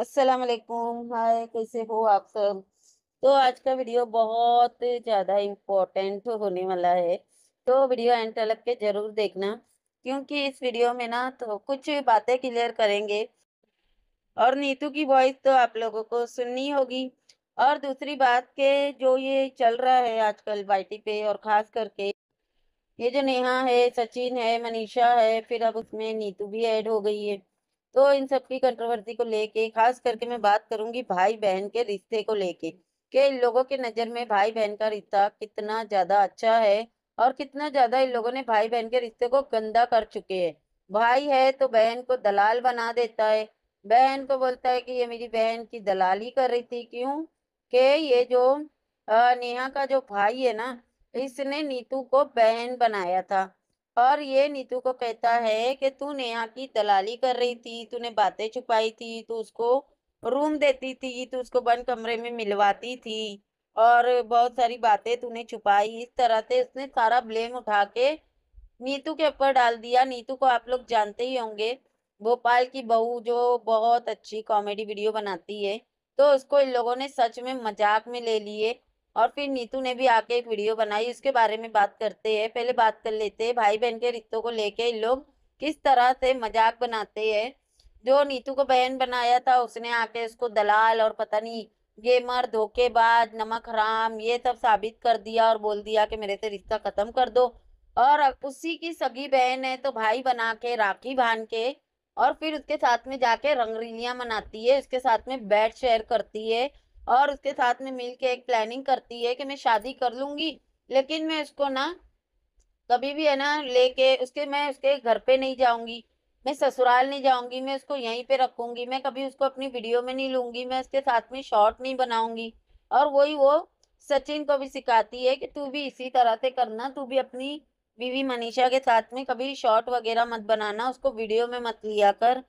अस्सलाम वालेकुम हाय कैसे हो आप सब तो आज का वीडियो बहुत ज़्यादा इम्पोर्टेंट होने वाला है तो वीडियो एंड तक के ज़रूर देखना क्योंकि इस वीडियो में ना तो कुछ बातें क्लियर करेंगे और नीतू की वॉइस तो आप लोगों को सुननी होगी और दूसरी बात के जो ये चल रहा है आजकल बाइटी पे और ख़ास करके ये जो नेहा है सचिन है मनीषा है फिर अब उसमें नीतू भी ऐड हो गई है तो इन सब की कंट्रोवर्सी को लेके खास करके मैं बात करूंगी भाई बहन के रिश्ते को लेके कि इन लोगों के नज़र में भाई बहन का रिश्ता कितना ज़्यादा अच्छा है और कितना ज़्यादा इन लोगों ने भाई बहन के रिश्ते को गंदा कर चुके हैं भाई है तो बहन को दलाल बना देता है बहन को बोलता है कि ये मेरी बहन की दलाली कर रही थी क्यों के ये जो नेहा का जो भाई है ना इसने नीतू को बहन बनाया था और ये नीतू को कहता है कि तू नेहा की दलाली कर रही थी तूने बातें छुपाई थी तू उसको रूम देती थी तू उसको बंद कमरे में मिलवाती थी और बहुत सारी बातें तूने छुपाई इस तरह से उसने सारा ब्लेम उठा के नीतू के ऊपर डाल दिया नीतू को आप लोग जानते ही होंगे भोपाल की बहू जो बहुत अच्छी कॉमेडी वीडियो बनाती है तो उसको इन लोगों ने सच में मजाक में ले लिए और फिर नीतू ने भी आके एक वीडियो बनाई उसके बारे में बात करते हैं पहले बात कर लेते हैं भाई बहन के रिश्तों को लेके इन लोग किस तरह से मजाक बनाते हैं जो नीतू को बहन बनाया था उसने आके उसको दलाल और पता नहीं गेमर धोखेबाज नमक हराम ये सब साबित कर दिया और बोल दिया कि मेरे से रिश्ता खत्म कर दो और उसी की सगी बहन है तो भाई बना के राखी बांध के और फिर उसके साथ में जाके रंगरीलियां मनाती है उसके साथ में बेड शेयर करती है और उसके साथ में मिल के एक प्लानिंग करती है कि मैं शादी कर लूंगी लेकिन मैं उसको ना कभी भी है ना लेके उसके मैं उसके घर पे नहीं जाऊंगी मैं ससुराल नहीं जाऊंगी मैं उसको यहीं पे रखूंगी मैं कभी उसको अपनी वीडियो में नहीं लूंगी मैं उसके साथ में शॉर्ट नहीं बनाऊंगी और वही वो सचिन को भी सिखाती है कि तू भी इसी तरह से करना तू भी अपनी बीवी मनीषा के साथ में कभी शॉर्ट वगैरह मत बनाना उसको वीडियो में मत लिया कर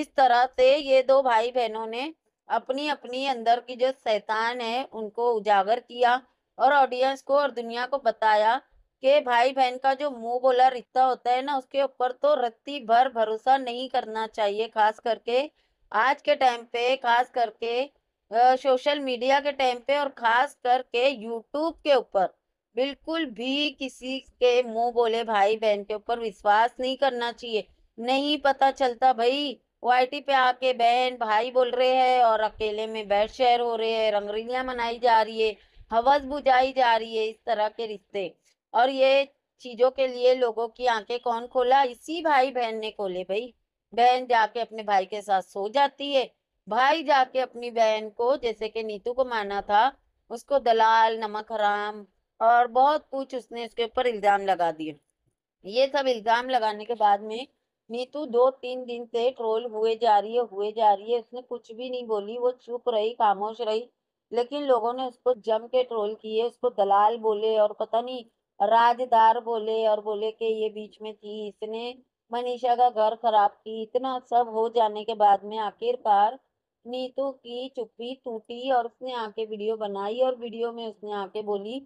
इस तरह से ये दो भाई बहनों ने अपनी अपनी अंदर की जो शैतान है उनको उजागर किया और ऑडियंस को और दुनिया को बताया कि भाई बहन का जो मुंह बोला रिश्ता होता है ना उसके ऊपर तो रत्ती भर भरोसा नहीं करना चाहिए खास करके आज के टाइम पे खास करके सोशल मीडिया के टाइम पे और खास करके यूट्यूब के ऊपर बिल्कुल भी किसी के मुंह बोले भाई बहन के ऊपर विश्वास नहीं करना चाहिए नहीं पता चलता भाई वाई पे आके बहन भाई बोल रहे हैं और अकेले में बैठ शहर हो रहे हैं रंगरीलियाँ मनाई जा रही है हवस बुझाई जा रही है इस तरह के रिश्ते और ये चीजों के लिए लोगों की आंखें कौन खोला इसी भाई बहन ने खोले भाई बहन जाके अपने भाई के साथ सो जाती है भाई जाके अपनी बहन को जैसे कि नीतू को माना था उसको दलाल नमक हराम और बहुत कुछ उसने उसके ऊपर इल्जाम लगा दिए ये सब इल्जाम लगाने के बाद में नीतू दो तीन दिन से ट्रोल हुए जा रही है हुए जा रही है उसने कुछ भी नहीं बोली वो चुप रही खामोश रही लेकिन लोगों ने उसको जम के ट्रोल किए उसको दलाल बोले और पता नहीं राजदार बोले और बोले कि ये बीच में थी इसने मनीषा का घर खराब की इतना सब हो जाने के बाद में आखिरकार नीतू की चुप्पी टूटी और उसने आके वीडियो बनाई और वीडियो में उसने आके बोली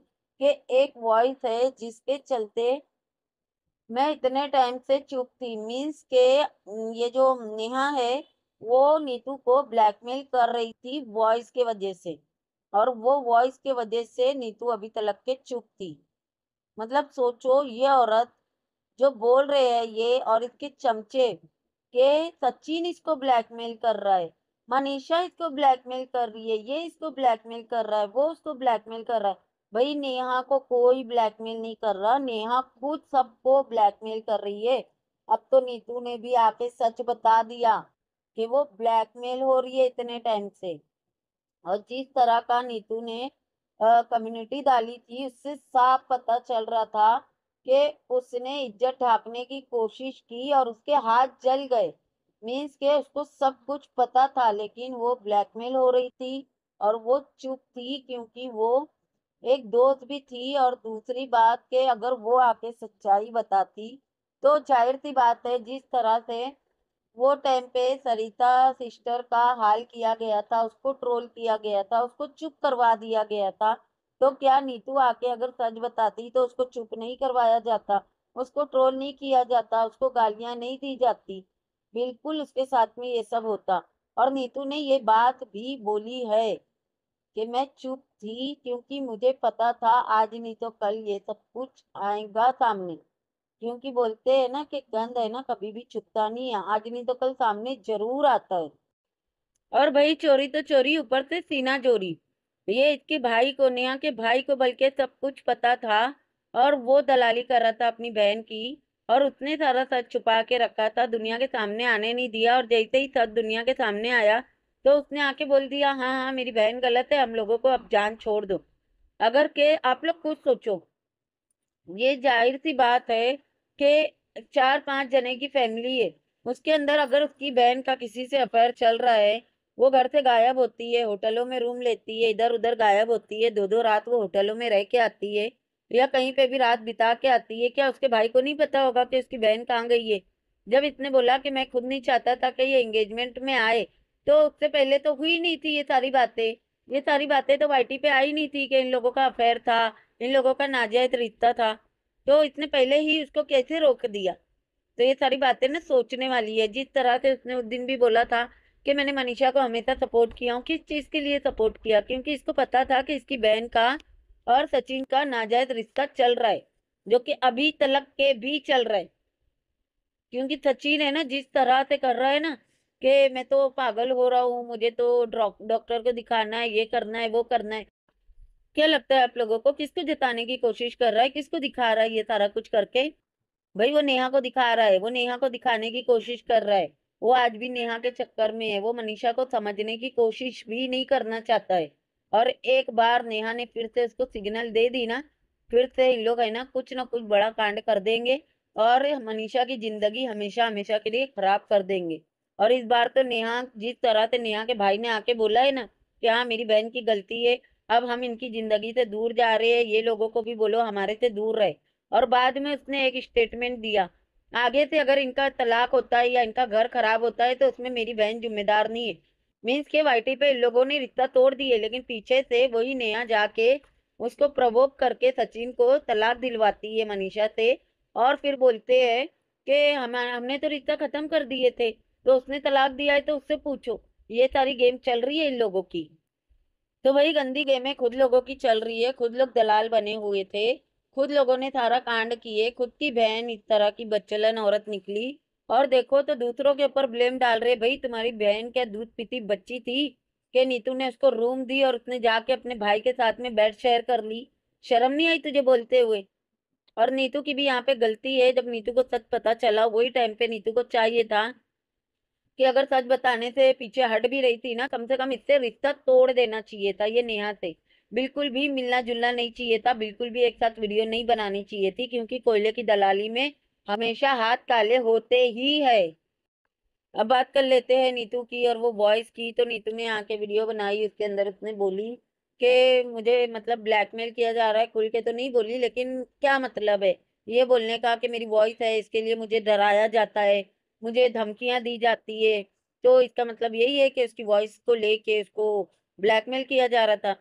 कि एक वॉइस है जिसके चलते मैं इतने टाइम से चुप थी मीन्स के ये जो नेहा है वो नीतू को ब्लैकमेल कर रही थी वॉइस के वजह से और वो वॉइस के वजह से नीतू अभी तलक के चुप थी मतलब सोचो ये औरत जो बोल रहे है ये और इसके चमचे के सचिन इसको ब्लैकमेल कर रहा है मनीषा इसको ब्लैकमेल कर रही है ये इसको ब्लैकमेल कर रहा है वो उसको ब्लैकमेल कर रहा है भाई नेहा को कोई ब्लैकमेल नहीं कर रहा नेहा खुद सबको ब्लैकमेल कर रही है अब तो नीतू ने भी आप सच बता दिया कि वो ब्लैकमेल हो रही है इतने टाइम से और जिस तरह का नीतू ने कम्युनिटी डाली थी उससे साफ पता चल रहा था कि उसने इज्जत ढांकने की कोशिश की और उसके हाथ जल गए मीन्स के उसको सब कुछ पता था लेकिन वो ब्लैकमेल हो रही थी और वो चुप थी क्योंकि वो एक दोस्त भी थी और दूसरी बात के अगर वो आके सच्चाई बताती तो जाहिर सी बात है जिस तरह से वो टाइम पे सरिता सिस्टर का हाल किया गया था उसको ट्रोल किया गया था उसको चुप करवा दिया गया था तो क्या नीतू आके अगर सच बताती तो उसको चुप नहीं करवाया जाता उसको ट्रोल नहीं किया जाता उसको गालियां नहीं दी जाती बिल्कुल उसके साथ में ये सब होता और नीतू ने ये बात भी बोली है कि मैं चुप थी क्योंकि मुझे पता था आज नहीं तो कल ये सब कुछ आएगा सामने क्योंकि बोलते हैं ना कि गंध है ना कभी भी छुपता नहीं है आज नहीं तो कल सामने जरूर आता है और भाई चोरी तो चोरी ऊपर से सीना चोरी ये इसके भाई को नेहा के भाई को बल्कि सब कुछ पता था और वो दलाली कर रहा था अपनी बहन की और उसने सारा सच छुपा के रखा था दुनिया के सामने आने नहीं दिया और जैसे ही सच दुनिया के सामने आया तो उसने आके बोल दिया हाँ हाँ मेरी बहन गलत है हम लोगों को अब जान छोड़ दो अगर के आप लोग खुद सोचो ये जाहिर सी बात है कि चार पांच जने की फैमिली है उसके अंदर अगर उसकी बहन का किसी से अफेयर चल रहा है वो घर से गायब होती है होटलों में रूम लेती है इधर उधर गायब होती है दो दो रात वो होटलों में रह के आती है या कहीं पे भी रात बिता के आती है क्या उसके भाई को नहीं पता होगा कि उसकी बहन कहाँ गई है जब इसने बोला कि मैं खुद नहीं चाहता था कि ये एंगेजमेंट में आए तो उससे पहले तो हुई नहीं थी ये सारी बातें ये सारी बातें तो वाई पे आई नहीं थी कि इन लोगों का अफेयर था इन लोगों का नाजायज रिश्ता था तो इसने पहले ही उसको कैसे रोक दिया तो ये सारी बातें ना सोचने वाली है जिस तरह से उसने उस दिन भी बोला था कि मैंने मनीषा को हमेशा सपोर्ट किया हूँ किस चीज़ के लिए सपोर्ट किया क्योंकि इसको पता था कि इसकी बहन का और सचिन का नाजायज रिश्ता चल रहा है जो कि अभी तलक के भी चल रहा है क्योंकि सचिन है ना जिस तरह से कर रहा है ना कि मैं तो पागल हो रहा हूँ मुझे तो डॉक्टर को दिखाना है ये करना है वो करना है क्या लगता है आप लोगों को किसको जताने की कोशिश कर रहा है किसको दिखा रहा है ये सारा कुछ करके भाई वो नेहा को दिखा रहा है वो नेहा को दिखाने की कोशिश कर रहा है वो आज भी नेहा के चक्कर में है वो मनीषा को समझने की कोशिश भी नहीं करना चाहता है और एक बार नेहा ने फिर से उसको सिग्नल दे दी ना फिर से इन लोग है ना कुछ ना कुछ बड़ा कांड कर देंगे और मनीषा की जिंदगी हमेशा हमेशा के लिए खराब कर देंगे और इस बार तो नेहा जिस तरह से नेहा के भाई ने आके बोला है ना कि हाँ मेरी बहन की गलती है अब हम इनकी जिंदगी से दूर जा रहे हैं ये लोगों को भी बोलो हमारे से दूर रहे और बाद में उसने एक स्टेटमेंट दिया आगे से अगर इनका तलाक होता है या इनका घर खराब होता है तो उसमें मेरी बहन जिम्मेदार नहीं है मीन्स के वाइटी पे इन लोगों ने रिश्ता तोड़ दिए लेकिन पीछे से वही नेहा जाके उसको प्रवोक करके सचिन को तलाक दिलवाती है मनीषा से और फिर बोलते हैं कि हम हमने तो रिश्ता खत्म कर दिए थे तो उसने तलाक दिया है तो उससे पूछो ये सारी गेम चल रही है इन लोगों की तो वही गंदी गेमें खुद लोगों की चल रही है खुद लोग दलाल बने हुए थे खुद लोगों ने सारा कांड किए खुद की बहन इस तरह की बच्चलन औरत निकली और देखो तो दूसरों के ऊपर ब्लेम डाल रहे भाई तुम्हारी बहन क्या दूध पीती बच्ची थी के नीतू ने उसको रूम दी और उसने जाके अपने भाई के साथ में बेड शेयर कर ली शर्म नहीं आई तुझे बोलते हुए और नीतू की भी यहाँ पे गलती है जब नीतू को सच पता चला वही टाइम पे नीतू को चाहिए था कि अगर सच बताने से पीछे हट भी रही थी ना कम से कम इससे रिश्ता तोड़ देना चाहिए था ये नेहा से बिल्कुल भी मिलना जुलना नहीं चाहिए था बिल्कुल भी एक साथ वीडियो नहीं बनानी चाहिए थी क्योंकि कोयले की दलाली में हमेशा हाथ काले होते ही है अब बात कर लेते हैं नीतू की और वो वॉइस की तो नीतू ने आके वीडियो बनाई उसके अंदर उसने बोली कि मुझे मतलब ब्लैकमेल किया जा रहा है खुल के तो नहीं बोली लेकिन क्या मतलब है ये बोलने का कि मेरी वॉइस है इसके लिए मुझे डराया जाता है मुझे धमकियां दी जाती है तो इसका मतलब यही है कि उसकी वॉइस को लेके उसको ब्लैकमेल किया जा रहा था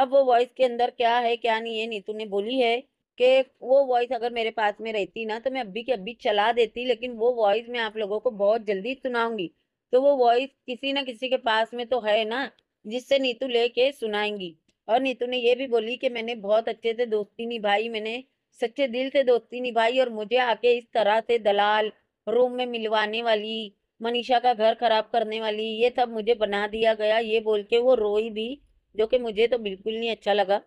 अब वो वॉइस के अंदर क्या है क्या नहीं है नीतू ने बोली है कि वो वॉइस अगर मेरे पास में रहती ना तो मैं अभी के अभी चला देती लेकिन वो वॉइस मैं आप लोगों को बहुत जल्दी सुनाऊंगी तो वो वॉइस किसी ना किसी के पास में तो है ना जिससे नीतू लेके सुनाएंगी और नीतू ने ये भी बोली कि मैंने बहुत अच्छे से दोस्ती निभाई मैंने सच्चे दिल से दोस्ती निभाई और मुझे आके इस तरह से दलाल रूम में मिलवाने वाली मनीषा का घर खराब करने वाली ये सब मुझे बना दिया गया ये बोल के वो रोई भी जो कि मुझे तो बिल्कुल नहीं अच्छा लगा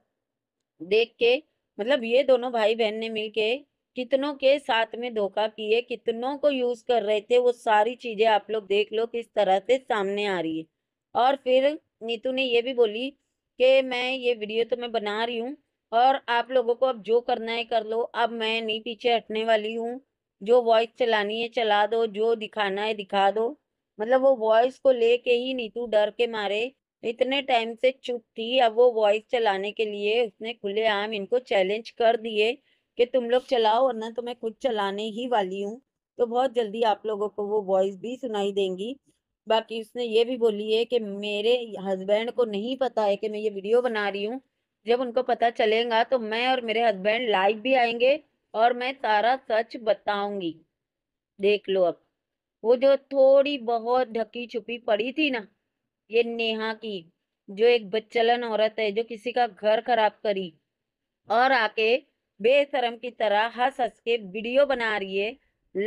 देख के मतलब ये दोनों भाई बहन ने मिल के कितनों के साथ में धोखा किए कितनों को यूज कर रहे थे वो सारी चीजें आप लोग देख लो किस तरह से सामने आ रही है और फिर नीतू ने ये भी बोली कि मैं ये वीडियो तो मैं बना रही हूँ और आप लोगों को अब जो करना है कर लो अब मैं नहीं पीछे हटने वाली हूँ जो वॉइस चलानी है चला दो जो दिखाना है दिखा दो मतलब वो वॉइस को लेके ही नीतू डर के मारे इतने टाइम से चुप थी अब वो वॉइस चलाने के लिए उसने खुलेआम इनको चैलेंज कर दिए कि तुम लोग चलाओ वरना तो मैं खुद चलाने ही वाली हूँ तो बहुत जल्दी आप लोगों को वो वॉइस भी सुनाई देंगी बाकी उसने ये भी बोली है कि मेरे हस्बैंड को नहीं पता है कि मैं ये वीडियो बना रही हूँ जब उनको पता चलेगा तो मैं और मेरे हस्बैंड लाइव भी आएंगे और मैं सारा सच बताऊंगी देख लो अब वो जो थोड़ी बहुत ढकी छुपी पड़ी थी ना ये नेहा की जो एक बच्चलन औरत है जो किसी का घर खराब करी और आके बेशरम की तरह हंस हंस के वीडियो बना रही है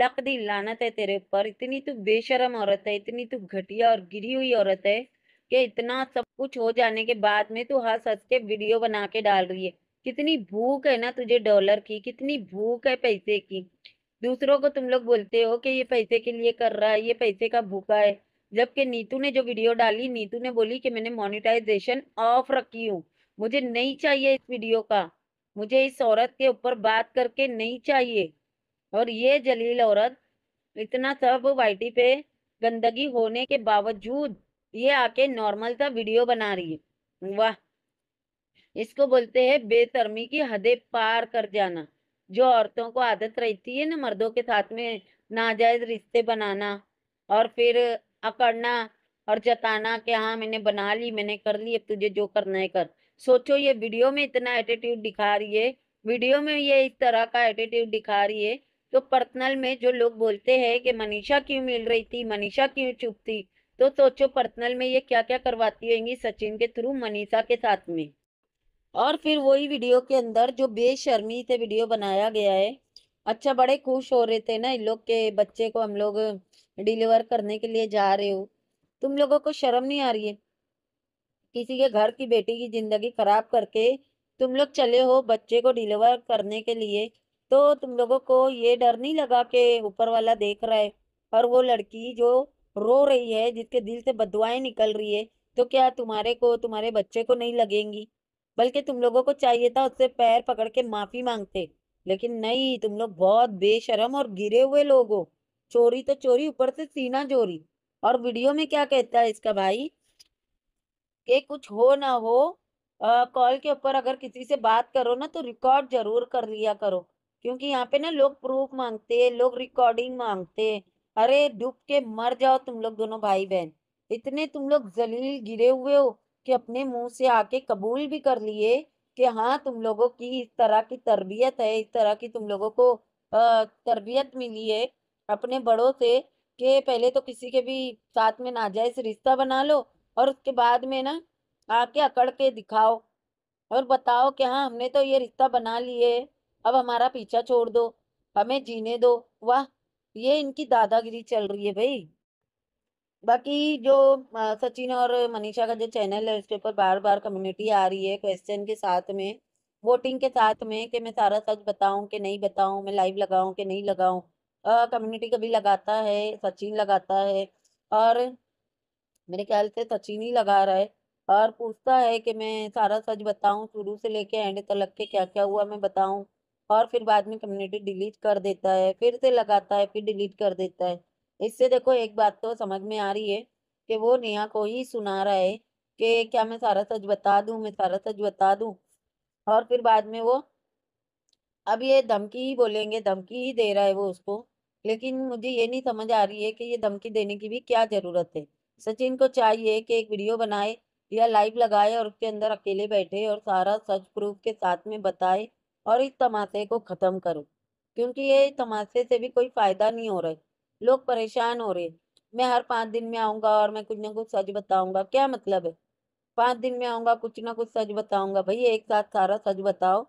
लकदी लानत है तेरे ऊपर इतनी तू बेशरम औरत है इतनी तू घटिया और गिरी हुई औरत है कि इतना सब कुछ हो जाने के बाद में तू हंस हंस के वीडियो बना के डाल रही है कितनी भूख है ना तुझे डॉलर की कितनी भूख है पैसे की दूसरों को तुम लोग बोलते हो कि ये पैसे के लिए कर रहा है ये पैसे का भूखा है जबकि नीतू ने जो वीडियो डाली नीतू ने बोली कि मैंने मोनिटाइजेशन ऑफ रखी हूँ मुझे नहीं चाहिए इस वीडियो का मुझे इस औरत के ऊपर बात करके नहीं चाहिए और ये जलील औरत इतना सब वाइटी पे गंदगी होने के बावजूद ये आके नॉर्मल सा वीडियो बना रही है वाह इसको बोलते हैं बेतरमी की हदें पार कर जाना जो औरतों को आदत रहती है ना मर्दों के साथ में नाजायज रिश्ते बनाना और फिर अकड़ना और जताना कि हाँ मैंने बना ली मैंने कर ली अब तुझे जो करना है कर सोचो ये वीडियो में इतना एटीट्यूड दिखा रही है वीडियो में ये इस तरह का एटीट्यूड दिखा रही है तो पर्सनल में जो लोग बोलते हैं कि मनीषा क्यों मिल रही थी मनीषा क्यों चुप थी तो सोचो पर्सनल में ये क्या क्या करवाती होंगी सचिन के थ्रू मनीषा के साथ में और फिर वही वीडियो के अंदर जो बेशर्मी से वीडियो बनाया गया है अच्छा बड़े खुश हो रहे थे ना इन लोग के बच्चे को हम लोग डिलीवर करने के लिए जा रहे हो तुम लोगों को शर्म नहीं आ रही है किसी के घर की बेटी की जिंदगी खराब करके तुम लोग चले हो बच्चे को डिलीवर करने के लिए तो तुम लोगों को ये डर नहीं लगा कि ऊपर वाला देख रहा है और वो लड़की जो रो रही है जिसके दिल से बदवाएं निकल रही है तो क्या तुम्हारे को तुम्हारे बच्चे को नहीं लगेंगी बल्कि तुम लोगों को चाहिए था उससे पैर पकड़ के माफी मांगते लेकिन नहीं तुम लोग बहुत बेशरम और गिरे हुए लोग हो चोरी तो चोरी ऊपर से सीना चोरी और वीडियो में क्या कहता है इसका भाई कि कुछ हो ना हो कॉल के ऊपर अगर किसी से बात करो ना तो रिकॉर्ड जरूर कर लिया करो क्योंकि यहाँ पे ना लोग प्रूफ मांगते लोग रिकॉर्डिंग मांगते अरे डूब के मर जाओ तुम लोग दोनों भाई बहन इतने तुम लोग जलील गिरे हुए हो कि अपने मुंह से आके कबूल भी कर लिए कि हाँ तुम लोगों की इस तरह की तरबियत है इस तरह की तुम लोगों को तरबियत मिली है अपने बड़ों से कि पहले तो किसी के भी साथ में ना जाए रिश्ता बना लो और उसके बाद में ना आके अकड़ के दिखाओ और बताओ कि हाँ हमने तो ये रिश्ता बना लिए अब हमारा पीछा छोड़ दो हमें जीने दो वाह ये इनकी दादागिरी चल रही है भाई बाकी जो सचिन और मनीषा का जो चैनल है उसके ऊपर बार बार कम्युनिटी आ रही है क्वेश्चन के साथ में वोटिंग के साथ में कि मैं सारा सच बताऊं कि नहीं बताऊं मैं लाइव लगाऊं कि नहीं लगाऊं कम्युनिटी कभी लगाता है सचिन लगाता है और मेरे ख्याल से सचिन ही लगा रहा है और पूछता है कि मैं सारा सच बताऊं शुरू से लेके एंड तक के क्या क्या हुआ मैं बताऊं और फिर बाद में कम्युनिटी डिलीट कर देता है फिर से लगाता है फिर डिलीट कर देता है इससे देखो एक बात तो समझ में आ रही है कि वो नेहा को ही सुना रहा है कि क्या मैं सारा सच बता दूं मैं सारा सच बता दूं और फिर बाद में वो अब ये धमकी ही बोलेंगे धमकी ही दे रहा है वो उसको लेकिन मुझे ये नहीं समझ आ रही है कि ये धमकी देने की भी क्या ज़रूरत है सचिन को चाहिए कि एक वीडियो बनाए या लाइव लगाए और उसके अंदर अकेले बैठे और सारा सच प्रूफ के साथ में बताए और इस तमाशे को ख़त्म करो क्योंकि ये तमाशे से भी कोई फ़ायदा नहीं हो रहा है लोग परेशान हो रहे मैं हर पाँच दिन में आऊँगा और मैं कुछ ना कुछ सच बताऊंगा क्या मतलब है पाँच दिन में आऊँगा कुछ ना कुछ सच बताऊंगा भाई एक साथ सारा सच बताओ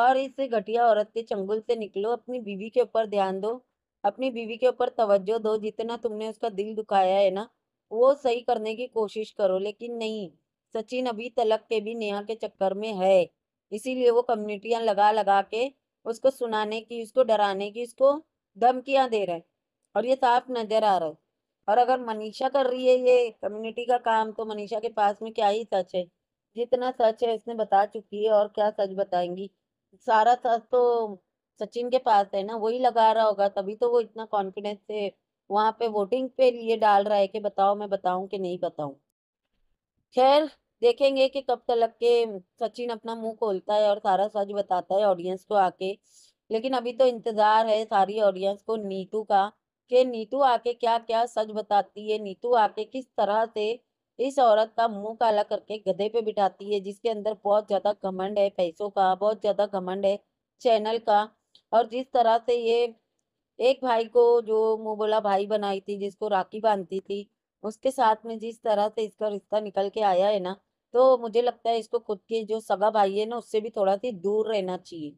और इस घटिया औरत के चंगुल से निकलो अपनी बीवी के ऊपर ध्यान दो अपनी बीवी के ऊपर तवज्जो दो जितना तुमने उसका दिल दुखाया है ना वो सही करने की कोशिश करो लेकिन नहीं सचिन अभी तलक के भी नेहा के चक्कर में है इसीलिए वो कम्युनिटियां लगा लगा के उसको सुनाने की उसको डराने की उसको धमकियाँ दे रहे और ये साफ नजर आ रहा है और अगर मनीषा कर रही है ये कम्युनिटी का काम तो मनीषा के पास में क्या ही सच है जितना सच है इसने बता चुकी है और क्या सच बताएंगी सारा सच तो सचिन के पास है ना वही लगा रहा होगा तभी तो वो इतना कॉन्फिडेंस से वहाँ पे वोटिंग पे ये डाल रहा है कि बताओ मैं बताऊँ कि नहीं बताऊं खैर देखेंगे कि कब तलक के सचिन अपना मुंह खोलता है और सारा सच बताता है ऑडियंस को आके लेकिन अभी तो इंतज़ार है सारी ऑडियंस को नीटू का कि नीतू आके क्या क्या सच बताती है नीतू आके किस तरह से इस औरत का मुंह काला करके गधे पे बिठाती है जिसके अंदर बहुत ज़्यादा घमंड है पैसों का बहुत ज़्यादा घमंड है चैनल का और जिस तरह से ये एक भाई को जो मुँह बोला भाई बनाई थी जिसको राखी बांधती थी उसके साथ में जिस तरह से इसका रिश्ता निकल के आया है ना तो मुझे लगता है इसको खुद के जो सगा भाई है ना उससे भी थोड़ा सी दूर रहना चाहिए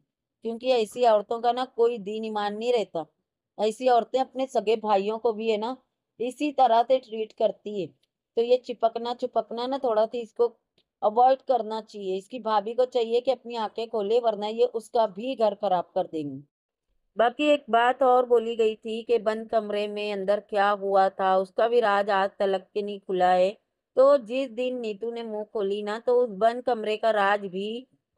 क्योंकि ऐसी औरतों का ना कोई दीन ईमान नहीं रहता ऐसी औरतें अपने सगे भाइयों को भी है ना इसी तरह से ट्रीट करती है तो ये चिपकना चुपकना ना थोड़ा सा इसको अवॉइड करना चाहिए इसकी भाभी को चाहिए कि अपनी आंखें खोले वरना ये उसका भी घर खराब कर देंगी बाकी एक बात और बोली गई थी कि बंद कमरे में अंदर क्या हुआ था उसका भी राज आज तलक के नहीं खुला है तो जिस दिन नीतू ने मुंह खोली ना तो उस बंद कमरे का राज भी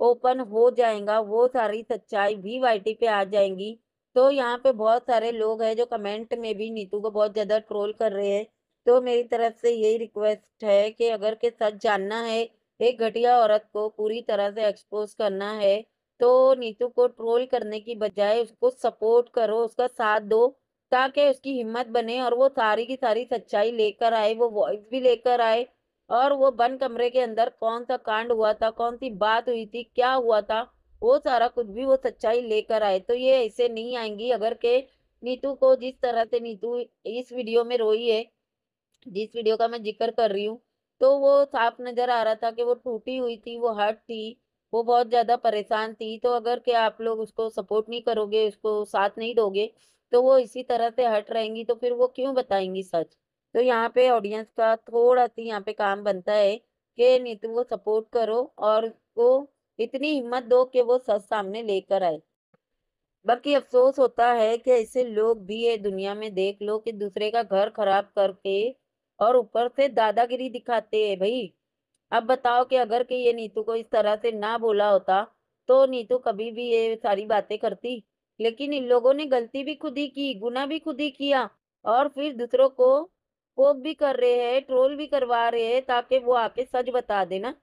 ओपन हो जाएगा वो सारी सच्चाई भी वाइटी पे आ जाएंगी तो यहाँ पे बहुत सारे लोग हैं जो कमेंट में भी नीतू को बहुत ज़्यादा ट्रोल कर रहे हैं तो मेरी तरफ से यही रिक्वेस्ट है कि अगर के सच जानना है एक घटिया औरत को पूरी तरह से एक्सपोज करना है तो नीतू को ट्रोल करने की बजाय उसको सपोर्ट करो उसका साथ दो ताकि उसकी हिम्मत बने और वो सारी की सारी सच्चाई लेकर आए वो वॉइस भी लेकर आए और वो बंद कमरे के अंदर कौन सा कांड हुआ था कौन सी बात हुई थी क्या हुआ था वो सारा कुछ भी वो सच्चाई लेकर आए तो ये ऐसे नहीं आएंगी अगर के नीतू को जिस तरह से नीतू इस वीडियो में रोई है जिस वीडियो का मैं जिक्र कर रही हूँ तो वो साफ नजर आ रहा था कि वो टूटी हुई थी वो हर्ट थी वो बहुत ज़्यादा परेशान थी तो अगर के आप लोग उसको सपोर्ट नहीं करोगे उसको साथ नहीं दोगे तो वो इसी तरह से हट रहेंगी तो फिर वो क्यों बताएंगी सच तो यहाँ पे ऑडियंस का थोड़ा सी यहाँ पे काम बनता है कि नीतू को सपोर्ट करो और उसको इतनी हिम्मत दो कि वो सच सामने लेकर आए बल्कि अफसोस होता है कि ऐसे लोग भी है दुनिया में देख लो कि दूसरे का घर खराब करके और ऊपर से दादागिरी दिखाते हैं भाई अब बताओ कि अगर कि ये नीतू को इस तरह से ना बोला होता तो नीतू कभी भी ये सारी बातें करती लेकिन इन लोगों ने गलती भी खुद ही की गुना भी खुद ही किया और फिर दूसरों को कोप भी कर रहे हैं ट्रोल भी करवा रहे हैं ताकि वो आके सच बता देना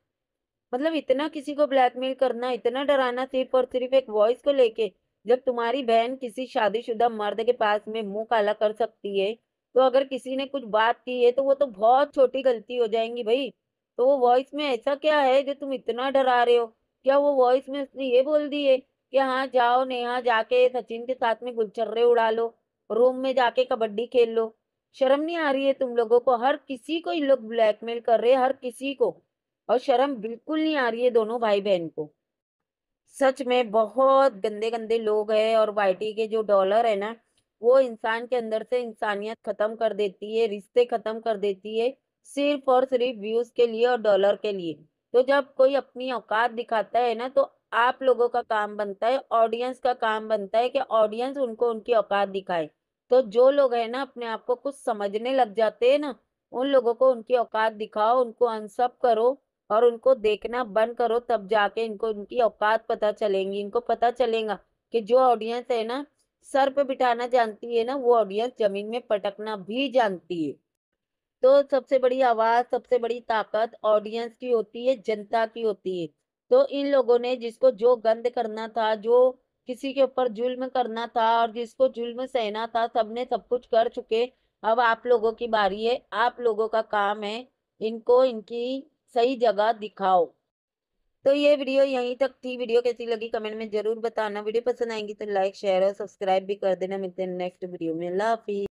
मतलब इतना किसी को ब्लैकमेल करना इतना डराना सिर्फ और सिर्फ एक वॉइस को लेके जब तुम्हारी बहन किसी शादीशुदा मर्द के पास में मुंह काला कर सकती है तो अगर किसी ने कुछ बात की है तो वो तो बहुत छोटी गलती हो जाएंगी भाई तो वो वॉइस में ऐसा क्या है जो तुम इतना डरा रहे हो क्या वो वॉइस में उसने ये बोल दी है कि हाँ जाओ नेहा जाके सचिन के साथ में गुलचर्रे उड़ा लो रूम में जाके कबड्डी खेल लो शर्म नहीं आ रही है तुम लोगों को हर किसी को इन लोग ब्लैकमेल कर रहे हैं हर किसी को और शर्म बिल्कुल नहीं आ रही है दोनों भाई बहन को सच में बहुत गंदे गंदे लोग है और वाईटी के जो डॉलर है ना वो इंसान के अंदर से इंसानियत खत्म कर देती है रिश्ते खत्म कर देती है सिर्फ और सिर्फ व्यूज के लिए और डॉलर के लिए तो जब कोई अपनी औकात दिखाता है ना तो आप लोगों का काम बनता है ऑडियंस का काम बनता है कि ऑडियंस उनको उनकी औकात दिखाए तो जो लोग है ना अपने आप को कुछ समझने लग जाते हैं ना उन लोगों को उनकी औकात दिखाओ उनको अनसब करो और उनको देखना बंद करो तब जाके इनको इनकी औकात पता चलेंगी इनको पता चलेगा कि जो ऑडियंस है ना सर पे बिठाना जानती है ना वो ऑडियंस जमीन में पटकना भी जानती है तो सबसे बड़ी आवाज सबसे बड़ी ताकत ऑडियंस की होती है जनता की होती है तो इन लोगों ने जिसको जो गंद करना था जो किसी के ऊपर जुल्म करना था और जिसको जुल्म सहना था सबने सब कुछ कर चुके अब आप लोगों की बारी है आप लोगों का काम है इनको इनकी सही जगह दिखाओ तो ये वीडियो यहीं तक थी वीडियो कैसी लगी कमेंट में जरूर बताना वीडियो पसंद आएगी तो लाइक शेयर और सब्सक्राइब भी कर देना मिलते हैं नेक्स्ट वीडियो में लाफी